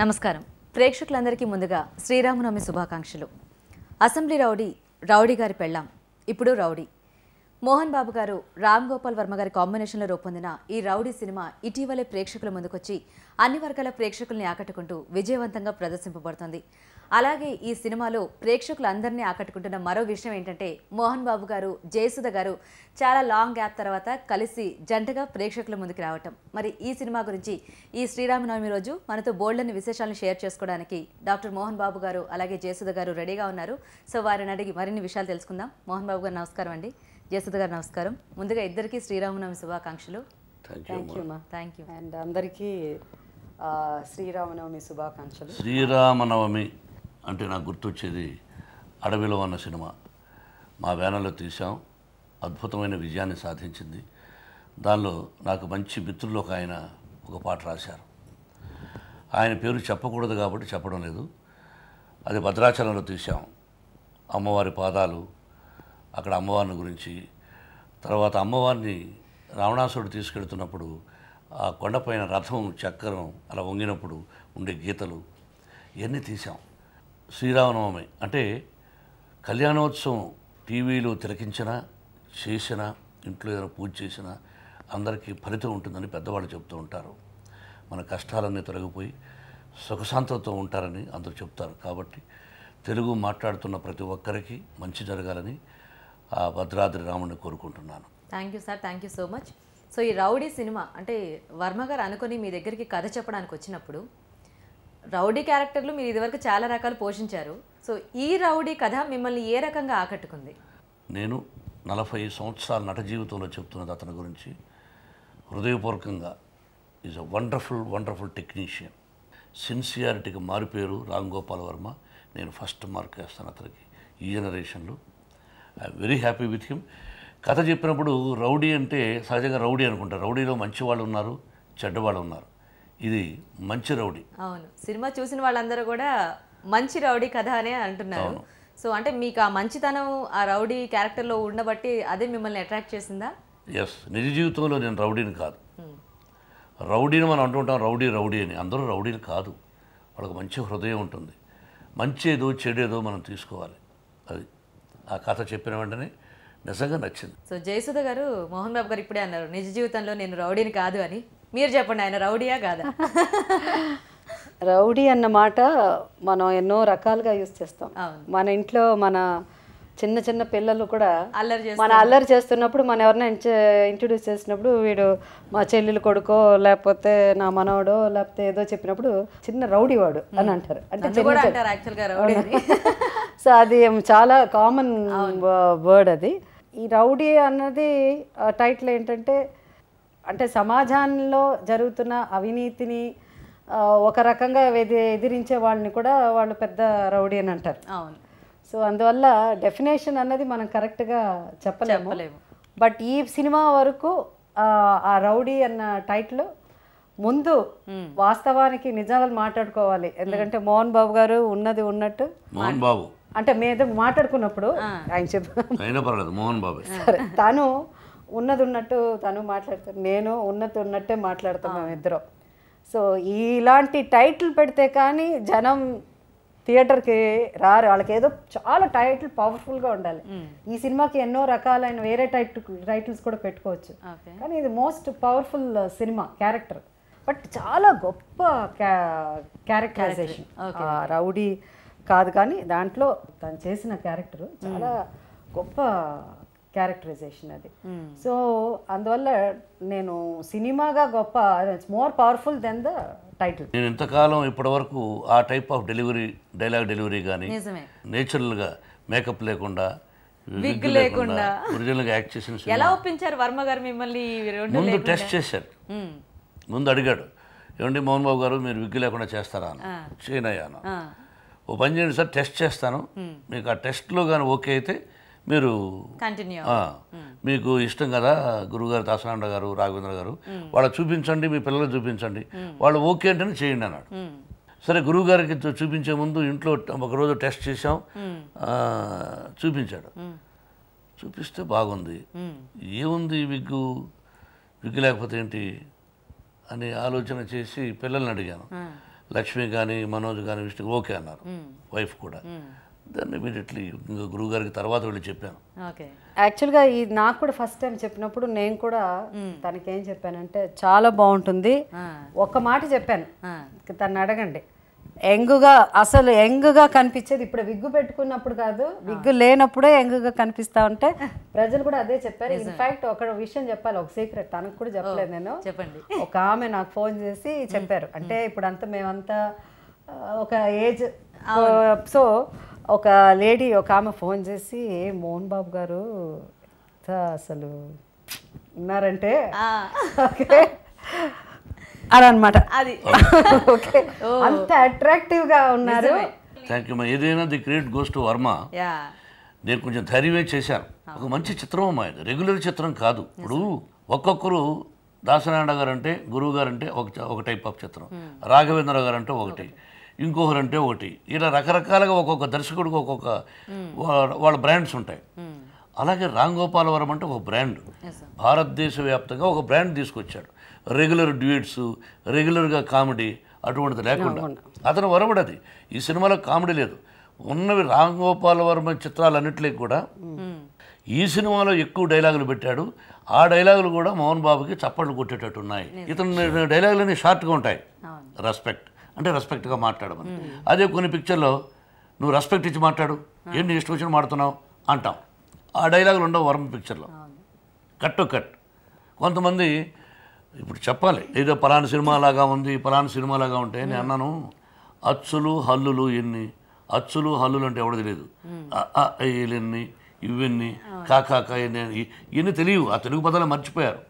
నమస్కారం ప్రేక్షకులందరికీ ముందుగా శ్రీరామనవమి శుభాకాంక్షలు అసెంబ్లీ రౌడీ రౌడీ గారి పెళ్ళాం ఇప్పుడు రౌడీ మోహన్ బాబు గారు రామ్ గోపాల్ వర్మ గారి కాంబినేషన్లో రూపొందిన ఈ రౌడీ సినిమా ఇటీవలే ప్రేక్షకుల ముందుకొచ్చి అన్ని వర్గాల ప్రేక్షకుల్ని ఆకట్టుకుంటూ విజయవంతంగా ప్రదర్శింపబడుతోంది అలాగే ఈ సినిమాలో ప్రేక్షకులందరినీ ఆకట్టుకుంటున్న మరో విషయం ఏంటంటే మోహన్ బాబు గారు జయసుధ గారు చాలా లాంగ్ గ్యాప్ తర్వాత కలిసి జంటగా ప్రేక్షకుల ముందుకు రావటం మరి ఈ సినిమా గురించి ఈ శ్రీరామనవమి రోజు మనతో బోల్డన్ని విశేషాలను షేర్ చేసుకోవడానికి డాక్టర్ మోహన్ బాబు గారు అలాగే జయసుధ గారు రెడీగా ఉన్నారు సో వారిని అడిగి మరిన్ని విషయాలు తెలుసుకుందాం మోహన్ బాబు గారు నమస్కారం అండి జయసుధ గారు నమస్కారం ముందుగా ఇద్దరికీ శ్రీరామనవమి శుభాకాంక్షలు thank you thank you and అందరికీ శ్రీరామనవమి శుభాకాంక్షలు శ్రీరామనవమి అంటే నాకు గుర్తొచ్చేది అడవిలో అన్న సినిమా మా వేనలో తీసాం అద్భుతమైన విజయాన్ని సాధించింది దానిలో నాకు మంచి మిత్రుల్లో ఒక ఆయన ఒక పాట రాశారు ఆయన పేరు చెప్పకూడదు కాబట్టి చెప్పడం లేదు అది భద్రాచలంలో తీసాం అమ్మవారి పాదాలు అక్కడ అమ్మవారిని గురించి తర్వాత అమ్మవారిని రావణాసుడు తీసుకెళ్తున్నప్పుడు ఆ కొండపైన రథం చక్రం అలా వంగినప్పుడు ఉండే గీతలు ఇవన్నీ తీసాం శ్రీరామనవమి అంటే కళ్యాణోత్సవం టీవీలో తిలకించినా చేసినా ఇంట్లో ఏదైనా పూజ చేసినా అందరికీ ఫలితం ఉంటుందని పెద్దవాళ్ళు చెప్తూ ఉంటారు మన కష్టాలన్నీ తొలగిపోయి సుఖశాంతతో ఉంటారని అందరూ చెప్తారు కాబట్టి తెలుగు మాట్లాడుతున్న ప్రతి ఒక్కరికి మంచి జరగాలని ఆ భద్రాద్రి రాముడిని కోరుకుంటున్నాను thank you sir thank you so much so ఈ రౌడీ సినిమా అంటే వర్మ గారు అనుకుని మీ దగ్గరికి కథ చెప్పడానికి వచ్చినప్పుడు రౌడీ క్యారెక్టర్లు మీరు ఇదివరకు చాలా రకాలు పోషించారు సో ఈ రౌడీ కథ మిమ్మల్ని ఏ రకంగా ఆకట్టుకుంది నేను నలభై సంవత్సరాల నట జీవితంలో చెప్తున్నది అతని గురించి హృదయపూర్వకంగా is a wonderful wonderful technician సిన్సియారిటీకి మారిపేరు రామ్ గోపాల్ వర్మ నేను ఫస్ట్ మార్క్ వేస్తాను అతనికి ఈ జనరేషన్లో I very happy with him కథ చెప్పినప్పుడు రౌడీ అంటే సహజంగా రౌడీ అనుకుంటారు రౌడీలో మంచి వాళ్ళు ఉన్నారు చెడ్డవాళ్ళు ఉన్నారు ఇది మంచి రౌడీ అవును సినిమా చూసిన వాళ్ళందరూ కూడా మంచి రౌడీ కథ అనే అంటున్నారు సో అంటే మీకు ఆ మంచితనం ఆ రౌడీ క్యారెక్టర్లో ఉండబట్టి అదే మిమ్మల్ని అట్రాక్ట్ చేసిందా ఎస్ నిజ జీవితంలో నేను రౌడీని కాదు రౌడీని మనం అంటుంటాం రౌడీ రౌడీ అని అందరూ రౌడీని కాదు వాళ్ళకి మంచి హృదయం ఉంటుంది మంచి ఏదో చెడేదో మనం తీసుకోవాలి అది ఆ కథ చెప్పిన వెంటనే నిజంగా నచ్చింది సో జయసుధ గారు మోహన్ బాబు గారు ఇప్పుడే అన్నారు నిజ జీవితంలో నేను రౌడీని కాదు అని మీరు చెప్పండి ఆయన రౌడీయా కాదా రౌడీ అన్నమాట మనం ఎన్నో రకాలుగా యూజ్ చేస్తాం మన ఇంట్లో మన చిన్న చిన్న పిల్లలు కూడా అల్లరి మన అల్లరి చేస్తున్నప్పుడు మనం ఎవరైనా ఇంట్రడ్యూస్ చేసినప్పుడు వీడు మా చెల్లెలు కొడుకో లేకపోతే నా మనవడో లేకపోతే ఏదో చెప్పినప్పుడు చిన్న రౌడీ వాడు అని అంటారు అంటే సో అది చాలా కామన్ వర్డ్ అది ఈ రౌడీ అన్నది టైటిల్ ఏంటంటే అంటే సమాజంలో జరుగుతున్న అవినీతిని ఒక రకంగా ఎదిరించే వాళ్ళని కూడా వాళ్ళు పెద్ద రౌడీ అని అంటారు అవును సో అందువల్ల డెఫినేషన్ అన్నది మనం కరెక్ట్గా చెప్పలేము బట్ ఈ సినిమా వరకు ఆ రౌడీ అన్న టైటిల్ ముందు వాస్తవానికి నిజాలు మాట్లాడుకోవాలి ఎందుకంటే మోహన్ బాబు గారు ఉన్నది ఉన్నట్టు మోహన్ బాబు అంటే మీద మాట్లాడుకున్నప్పుడు ఆయన చెప్పారు మోహన్ బాబు సరే తను ఉన్నది ఉన్నట్టు తను మాట్లాడతాను నేను ఉన్నది ఉన్నట్టే మాట్లాడతాం మేము ఇద్దరం సో ఇలాంటి టైటిల్ పెడితే కానీ జనం థియేటర్కి రారు వాళ్ళకి ఏదో చాలా టైటిల్ పవర్ఫుల్గా ఉండాలి ఈ సినిమాకి ఎన్నో రకాలైన వేరే టైటిల్ టైటిల్స్ కూడా పెట్టుకోవచ్చు కానీ ఇది most powerful cinema character but చాలా గొప్ప క్యారెక్టరైజేషన్ రౌడీ కాదు కానీ దాంట్లో తను చేసిన క్యారెక్టర్ చాలా గొప్ప క్యారెక్టరైజేషన్ అది సో hmm. అందువల్ల నేను సినిమాగా గొప్ప more powerful then the title నేను ఇంతకాలం ఇప్పటి వరకు ఆ type of delivery dialogue delivery కానీ నేచురల్గా మేకప్ లేకుండా విగ్ లేకుండా ఒరిజినల్గా యాక్ట్ చేసిన ఎలా ఒప్పించారు వర్మ గారు మిమ్మల్ని ముందు టెస్ట్ చేశారు hmm. ముందు అడిగాడు ఏమండి మోహన్ బాబు గారు మీరు విగ్గు లేకుండా చేస్తారా అని చేయనయ్యాను ఓ పని చేయండి సార్ టెస్ట్ చేస్తాను hmm. మీకు ఆ టెస్ట్లో కానీ ఓకే అయితే మీరు hmm. మీకు ఇష్టం కదా గురుగారు దాసనాండ గారు రాఘవేంద్ర గారు hmm. వాళ్ళు చూపించండి మీ పిల్లలకు చూపించండి hmm. వాళ్ళు ఓకే అంటేనే చేయండి అన్నాడు సరే గురువు గారికి చూపించే ముందు ఇంట్లో ఒకరోజు టెస్ట్ చేసాం చూపించాడు చూపిస్తే బాగుంది ఏముంది విగ్గు విగ్గు లేకపోతే ఏంటి అని ఆలోచన చేసి పిల్లల్ని అడిగాను లక్ష్మి కానీ మనోజ్ కానీ విష్ణు ఓకే అన్నారు వైఫ్ కూడా దాన్ని ఇమీడియట్లీ గురువుగారికి తర్వాత వెళ్ళి చెప్పాను యాక్చువల్గా ఈ నాకు కూడా ఫస్ట్ టైం చెప్పినప్పుడు నేను కూడా తనకేం చెప్పానంటే చాలా బాగుంటుంది ఒక మాట చెప్పాను తను అడగండి ఎంగుగా అసలు ఎంగుగా కనిపించేది ఇప్పుడు విగ్గు పెట్టుకున్నప్పుడు కాదు విగ్గు లేనప్పుడే ఎంగుగా కనిపిస్తా ఉంటే ప్రజలు కూడా అదే చెప్పారు ఇన్ఫాక్ట్ ఒక విషయం చెప్పాలి ఒక సీక్రెట్ తనకు కూడా చెప్పలేదు నేను చెప్పండి ఒక ఆమె నాకు ఫోన్ చేసి చెప్పారు అంటే ఇప్పుడు అంతా మేమంతా ఒక ఏజ్ సో uh, ఒక లేడీ ఒక ఆమె ఫోన్ చేసి మోహన్ బాబు గారు అసలు ఉన్నారంటే అది అనమాట అది ఓకే అంత అట్రాక్టివ్ గా ఉన్నారు థ్యాంక్ యూ ఏదైనా ది గ్రేట్ గోస్ట్ వర్మ నేను కొంచెం ధైర్యమే చేశాను ఒక మంచి చిత్రం అమ్మా ఇది రెగ్యులర్ చిత్రం కాదు ఇప్పుడు ఒక్కొక్కరు దాసనారాయణ గారు అంటే గురువు గారు అంటే ఒక ఒక టైప్ ఆఫ్ చిత్రం hmm. రాఘవేంద్ర గారు అంటే ఒకటి ఇంకొకరు అంటే ఒకటి ఇలా రకరకాలుగా ఒక్కొక్క దర్శకుడికి ఒక్కొక్క వాళ్ళ బ్రాండ్స్ ఉంటాయి అలాగే రామ్ గోపాలవరం అంటే ఒక బ్రాండ్ భారతదేశ వ్యాప్తంగా ఒక బ్రాండ్ తీసుకొచ్చాడు రెగ్యులర్ డ్యూట్స్ రెగ్యులర్గా కామెడీ అటువంటిది లేకుండా అతను వరబడది ఈ సినిమాలో కామెడీ లేదు ఉన్నవి రామ్ గోపాలవరం చిత్రాలన్నింటికి కూడా ఈ సినిమాలో ఎక్కువ డైలాగులు పెట్టాడు ఆ డైలాగులు కూడా మోహన్ బాబుకి చప్పట్లు ఉన్నాయి ఇతను డైలాగులన్నీ షార్ట్గా ఉంటాయి రెస్పెక్ట్ అంటే రెస్పెక్ట్గా మాట్లాడమని అదే కొన్ని పిక్చర్లో నువ్వు రెస్పెక్ట్ ఇచ్చి మాట్లాడు ఏం నీ ఇష్టం వచ్చిన మాడుతున్నావు అంటాం ఆ డైలాగులు ఉండవు వర్మ పిక్చర్లో కట్ టు కట్ కొంతమంది ఇప్పుడు చెప్పాలి ఏదో సినిమా సినిమాలాగా ఉంది పలాన సినిమాలాగా ఉంటే నేను అన్నాను అచ్చులు హల్లులు ఎన్ని అచ్చులు హల్లులు అంటే ఎవడు తెలియదు ఎన్ని ఇవన్నీ కాకాక ఇవన్నీ తెలియవు ఆ తెలుగు పదాలు మర్చిపోయారు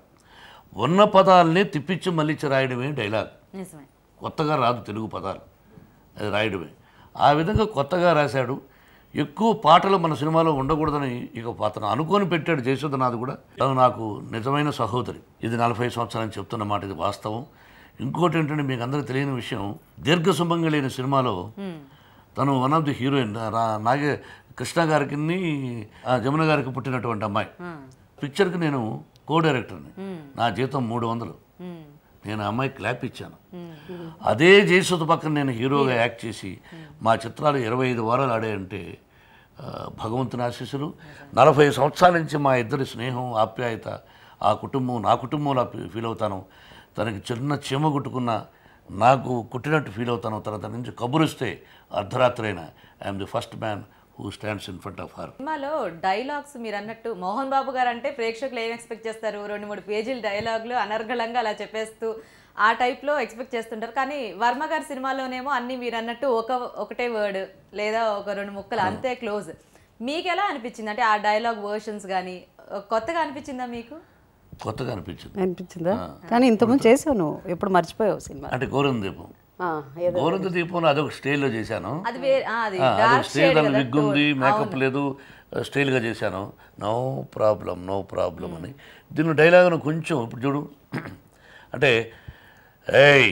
ఉన్న పదాలని తిప్పించి మళ్ళీ రాయడమే డైలాగ్ కొత్తగా రాదు తెలుగు పదాలు అది రాయడమే ఆ విధంగా కొత్తగా రాశాడు ఎక్కువ పాటలు మన సినిమాలో ఉండకూడదని ఇక అతను అనుకొని పెట్టాడు జయసుధనాథ్ కూడా తను నాకు నిజమైన సహోదరి ఇది నలభై సంవత్సరాలు చెప్తున్న మాట ఇది వాస్తవం ఇంకోటి ఏంటంటే మీకు అందరికీ తెలియని విషయం దీర్ఘ లేని సినిమాలో తను వన్ ఆఫ్ ది హీరోయిన్ నాగే కృష్ణ గారికి జమున గారికి పుట్టినటువంటి అమ్మాయి పిక్చర్కి నేను కో డైరెక్టర్ని నా జీతం మూడు వందలు నేను అమ్మాయి క్లాప్ ఇచ్చాను అదే జయసుధ పక్కన నేను హీరోగా యాక్ట్ చేసి మా చిత్రాలు ఇరవై ఐదు వారాలు ఆడాయంటే భగవంతుని ఆశీస్సులు నలభై సంవత్సరాల నుంచి మా ఇద్దరి స్నేహం ఆప్యాయత ఆ కుటుంబం నా కుటుంబంలో ఫీల్ అవుతాను తనకి చిన్న చీమ కుట్టుకున్న నాకు కుట్టినట్టు ఫీల్ అవుతాను తన తన నుంచి కబురిస్తే అర్ధరాత్రైన I'm the first man who stands in front of her సినిమాలో డైలాగ్స్ మీరు అన్నట్టు మోహన్ బాబు గారు అంటే ప్రేక్షకులు ఏం ఎక్స్పెక్ట్ చేస్తారు రెండు మూడు పేజీల డైలాగులు అనర్గళంగా అలా చెప్పేస్తూ ఆ టైప్లో ఎక్స్పెక్ట్ చేస్తుంటారు కానీ వర్మ గారి సినిమాలోనేమో అన్నీ మీరు అన్నట్టు ఒక ఒకటే వర్డ్ లేదా ఒక రెండు ముక్కలు అంతే క్లోజ్ మీకు ఎలా అనిపించింది అంటే ఆ డైలాగ్ వర్షన్స్ కానీ కొత్తగా అనిపించిందా మీకు కొత్తగా అనిపించింది అనిపించిందా కానీ ఇంతకుముందు చేసావు నువ్వు ఎప్పుడు మర్చిపోయావు సినిమా అంటే గౌరవం దీపం గోరంత దీపం అదొక స్టైల్లో చేశాను స్టైల్ ఉంది మేకప్ లేదు స్టైల్గా చేశాను నో ప్రాబ్లం నో ప్రాబ్లం అని దీని డైలాగ్ను కొంచెం ఇప్పుడు చూడు అంటే ఏయ్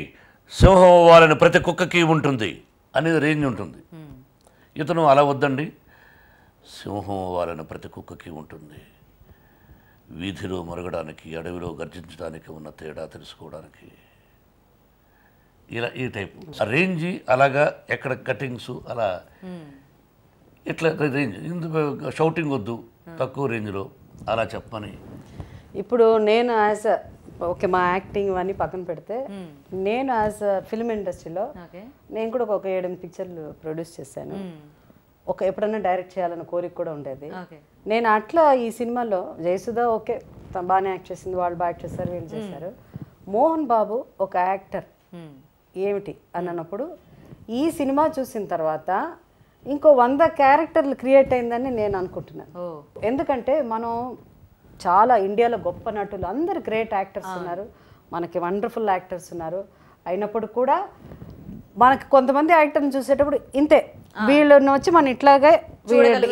సింహం వాళ్ళని ప్రతి కుక్కకి ఉంటుంది అనేది రేంజ్ ఉంటుంది ఇతను అలా వద్దండి సింహం వాళ్ళని ప్రతి కుక్కకి ఉంటుంది వీధిలో మరగడానికి అడవిలో గర్జించడానికి ఉన్న తేడా తెలుసుకోవడానికి ఇలా ఈ టైప్ రేంజ్ అలాగా ఎక్కడ కటింగ్స్ అలా ఇట్లా రేంజ్ ఇందుకు షౌటింగ్ వద్దు తక్కువ రేంజ్లో అలా చెప్పని ఇప్పుడు నేను యాజ్ ఓకే మా యాక్టింగ్ అని పక్కన పెడితే నేను యాజ్ ఫిల్మ్ ఇండస్ట్రీలో నేను కూడా ఒక ఏడు పిక్చర్లు ప్రొడ్యూస్ చేశాను ఒక ఎప్పుడన్నా డైరెక్ట్ చేయాలని కోరిక కూడా ఉండేది నేను అట్లా ఈ సినిమాలో జయసుధ ఓకే బాగానే యాక్ట్ చేసింది వాళ్ళు బాగా యాక్ట్ చేశారు వీళ్ళు చేశారు మోహన్ బాబు ఒక యాక్టర్ ఏమిటి అని అన్నప్పుడు ఈ సినిమా చూసిన తర్వాత ఇంకో వంద క్యారెక్టర్లు క్రియేట్ అయిందని నేను అనుకుంటున్నాను ఎందుకంటే మనం చాలా ఇండియాలో గొప్ప నటులు అందరు గ్రేట్ యాక్టర్స్ ఉన్నారు మనకి వండర్ఫుల్ యాక్టర్స్ ఉన్నారు అయినప్పుడు కూడా మనకి కొంతమంది యాక్టర్ని చూసేటప్పుడు ఇంతే వీళ్ళని వచ్చి మనం ఇట్లాగే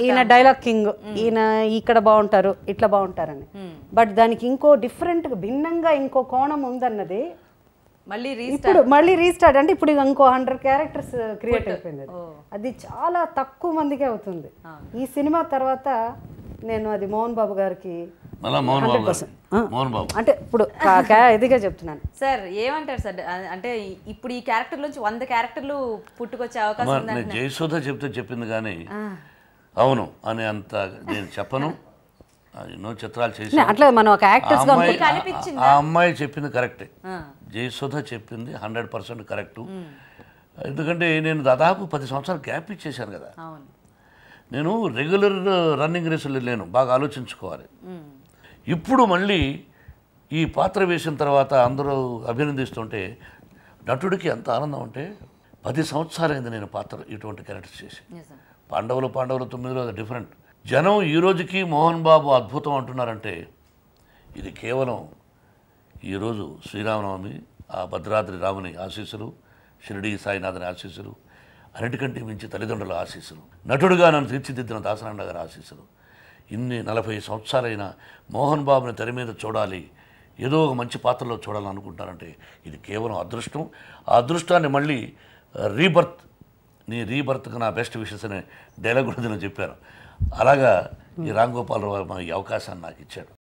ఈయన డైలాగ్ కింగ్ ఈయన ఇక్కడ బాగుంటారు ఇట్లా బాగుంటారని బట్ దానికి ఇంకో డిఫరెంట్గా భిన్నంగా ఇంకో కోణం ఉందన్నది మళ్ళీ ఇప్పుడు మళ్ళీ రీస్టార్ట్ అంటే ఇప్పుడు ఇంకో హండ్రెడ్ క్యారెక్టర్స్ క్రియేట్ అయిపోయింది అది చాలా తక్కువ మందికి అవుతుంది ఈ సినిమా తర్వాత నేను అది మోహన్ బాబు గారికి అంటే ఇప్పుడు ఇదిగా చెప్తున్నాను సార్ ఏమంటారు సార్ అంటే ఇప్పుడు ఈ క్యారెక్టర్ నుంచి వంద క్యారెక్టర్లు పుట్టుకొచ్చే అవకాశం జయశోధ చెప్తే చెప్పింది కానీ అవును అని అంత నేను చెప్పను ఎన్నో చిత్రాలు చేసి మనం ఆ అమ్మాయి చెప్పింది కరెక్టే జయసుధ చెప్పింది హండ్రెడ్ పర్సెంట్ కరెక్ట్ ఎందుకంటే నేను దాదాపు పది సంవత్సరాలు గ్యాప్ ఇచ్చేసాను కదా నేను రెగ్యులర్ రన్నింగ్ రేసులు లేను బాగా ఆలోచించుకోవాలి ఇప్పుడు మళ్ళీ ఈ పాత్ర వేసిన తర్వాత అందరూ అభినందిస్తుంటే నటుడికి ఎంత ఆనందం అంటే పది సంవత్సరాలైంది నేను పాత్ర ఇటువంటి క్యారెక్టర్స్ చేసి పాండవులు పాండవులు తొమ్మిదిలో డిఫరెంట్ జనం ఈ రోజుకి మోహన్ బాబు అద్భుతం అంటున్నారంటే ఇది కేవలం ఈరోజు శ్రీరామనవమి ఆ భద్రాద్రి రాముని ఆశీస్సులు షిరిడి సాయినాథుని ఆశీస్సులు అన్నిటికంటే మించి తల్లిదండ్రుల ఆశీస్సులు నటుడుగా నన్ను తీర్చిదిద్దిన దాసనాండ గారి ఆశీస్సులు ఇన్ని నలభై సంవత్సరాలైన మోహన్ బాబుని తెర మీద చూడాలి ఏదో ఒక మంచి పాత్రలో చూడాలని అనుకుంటారంటే ఇది కేవలం అదృష్టం ఆ అదృష్టాన్ని మళ్ళీ రీబర్త్ నీ రీబర్త్కి నా బెస్ట్ విషెస్ అనే డైలాగ్ కూడా చెప్పాను అలాగా ఈ రామ్ గోపాల్ రావు మనకి అవకాశాన్ని నాకు ఇచ్చాడు